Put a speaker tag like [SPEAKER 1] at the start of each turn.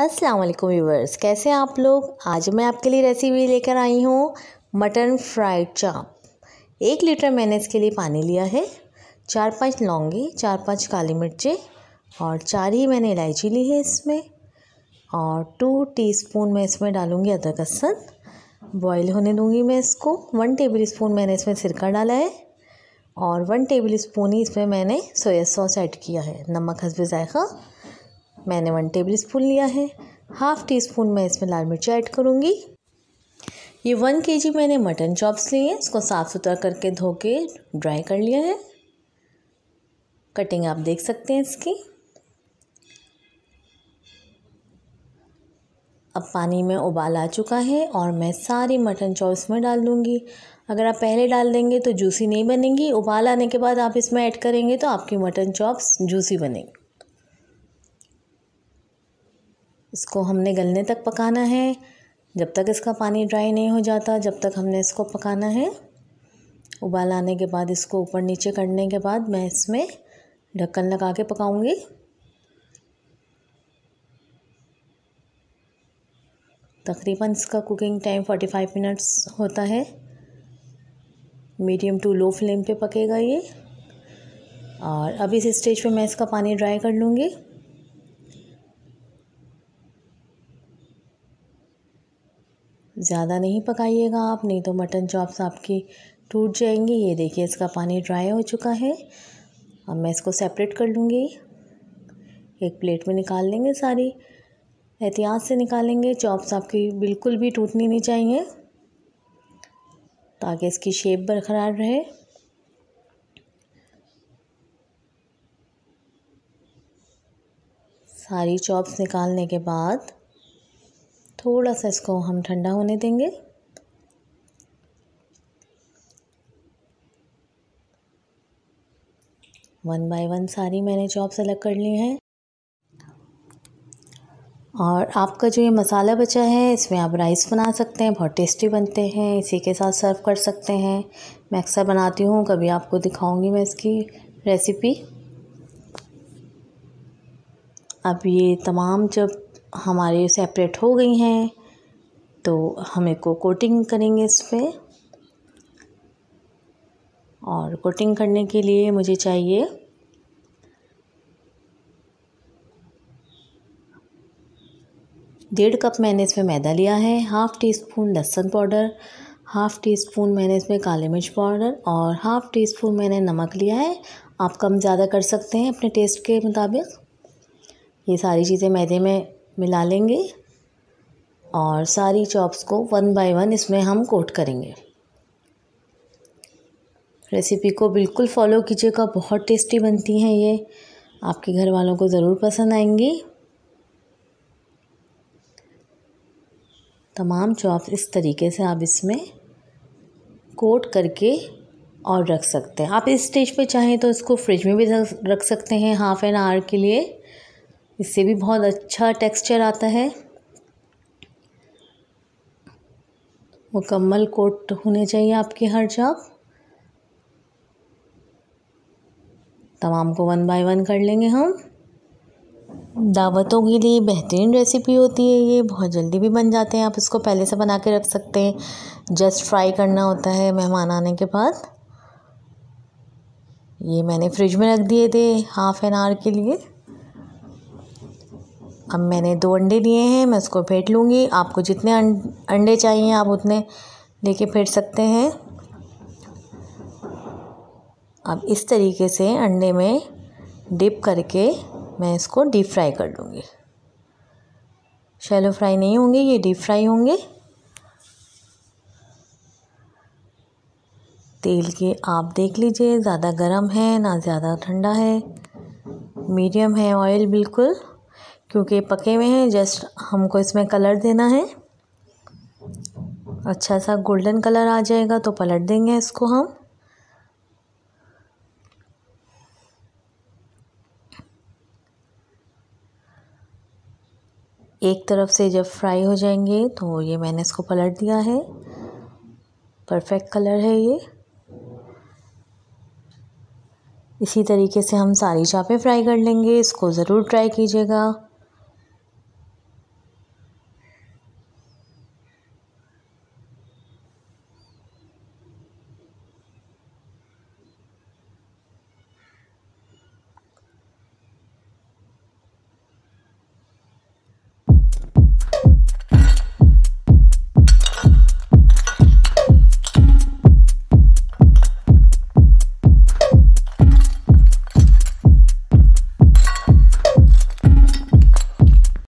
[SPEAKER 1] अस्सलाम वालेकुम व्यूवर्स कैसे हैं आप लोग आज मैं आपके लिए रेसिपी लेकर आई हूँ मटन फ्राइड चाप एक लीटर मैंने इसके लिए पानी लिया है चार पांच लौंगी चार पांच काली मिर्चें और चार ही मैंने इलायची ली है इसमें और टू टीस्पून मैं इसमें डालूँगी अदरक असन बॉईल होने दूँगी मैं इसको वन टेबल स्पून मैंने इसमें सिरका डाला है और वन टेबल स्पून ही इसमें मैंने सोया सॉस ऐड किया है नमक हंसबे जायका मैंने वन टेबल स्पून लिया है हाफ़ टी स्पून मैं इसमें लाल मिर्च ऐड करूँगी ये वन के जी मैंने मटन चॉप्स लिए हैं इसको साफ़ सुथरा करके धो के ड्राई कर लिया है कटिंग आप देख सकते हैं इसकी अब पानी में उबाल आ चुका है और मैं सारी मटन चॉप्स में डाल दूँगी अगर आप पहले डाल देंगे तो जूसी नहीं बनेंगी उबाल आने के बाद आप इसमें ऐड करेंगे तो आपकी मटन चॉप्स जूसी बनेंगी इसको हमने गलने तक पकाना है जब तक इसका पानी ड्राई नहीं हो जाता जब तक हमने इसको पकाना है उबाल आने के बाद इसको ऊपर नीचे करने के बाद मैं इसमें ढक्कन लगा के पकाऊंगी तकरीबन इसका cooking time forty five minutes होता है मीडियम टू लो फ्लेम पे पकेगा ये और अब इस स्टेज पे मैं इसका पानी ड्राई कर लूँगी ज़्यादा नहीं पकाइएगा आप नहीं तो मटन चॉप्स आपकी टूट जाएंगी ये देखिए इसका पानी ड्राई हो चुका है अब मैं इसको सेपरेट कर लूँगी एक प्लेट में निकाल लेंगे सारी एहतियात से निकालेंगे चॉप्स आपकी बिल्कुल भी टूटनी नहीं चाहिए ताकि इसकी शेप बरकरार रहे सारी चॉप्स निकालने के बाद थोड़ा सा इसको हम ठंडा होने देंगे वन बाय वन सारी मैंने चॉप्स अलग कर ली हैं और आपका जो ये मसाला बचा है इसमें आप राइस बना सकते हैं बहुत टेस्टी बनते हैं इसी के साथ सर्व कर सकते हैं मैं अक्सर बनाती हूँ कभी आपको दिखाऊंगी मैं इसकी रेसिपी अब ये तमाम जब हमारे सेपरेट हो गई हैं तो हम एक को कोटिंग करेंगे इस पर और कोटिंग करने के लिए मुझे चाहिए डेढ़ कप मैंने इसमें मैदा लिया है हाफ़ टी स्पून लहसुन पाउडर हाफ़ टी स्पून मैंने इसमें काली मिर्च पाउडर और हाफ़ टी स्पून मैंने नमक लिया है आप कम ज़्यादा कर सकते हैं अपने टेस्ट के मुताबिक ये सारी चीज़ें मैदे में मिला लेंगे और सारी चॉप्स को वन बाय वन इसमें हम कोट करेंगे रेसिपी को बिल्कुल फॉलो कीजिएगा बहुत टेस्टी बनती हैं ये आपके घर वालों को ज़रूर पसंद आएंगी तमाम चॉप्स इस तरीके से आप इसमें कोट करके और रख सकते हैं आप इस स्टेज पे चाहें तो इसको फ्रिज में भी रख सकते हैं हाफ़ एन आवर के लिए इससे भी बहुत अच्छा टेक्सचर आता है मुकम्मल कोट होने चाहिए आपके हर जॉब तमाम को वन बाय वन कर लेंगे हम दावतों के लिए बेहतरीन रेसिपी होती है ये बहुत जल्दी भी बन जाते हैं आप इसको पहले से बना के रख सकते हैं जस्ट फ्राई करना होता है मेहमान आने के बाद ये मैंने फ्रिज में रख दिए थे हाफ़ एन आवर के लिए अब मैंने दो अंडे लिए हैं मैं उसको फेंट लूँगी आपको जितने अं-, अंडे चाहिए आप उतने लेके फेंट सकते हैं अब इस तरीके से अंडे में डिप करके मैं इसको डीप फ्राई कर लूँगी शैलो फ्राई नहीं होंगे ये डीप फ्राई होंगे तेल के आप देख लीजिए ज़्यादा गर्म है ना ज़्यादा ठंडा है मीडियम है ऑयल बिल्कुल क्योंकि पके हुए हैं जस्ट हमको इसमें कलर देना है अच्छा सा गोल्डन कलर आ जाएगा तो पलट देंगे इसको हम एक तरफ से जब फ्राई हो जाएंगे तो ये मैंने इसको पलट दिया है परफेक्ट कलर है ये इसी तरीके से हम सारी चापें फ्राई कर लेंगे इसको ज़रूर ट्राई कीजिएगा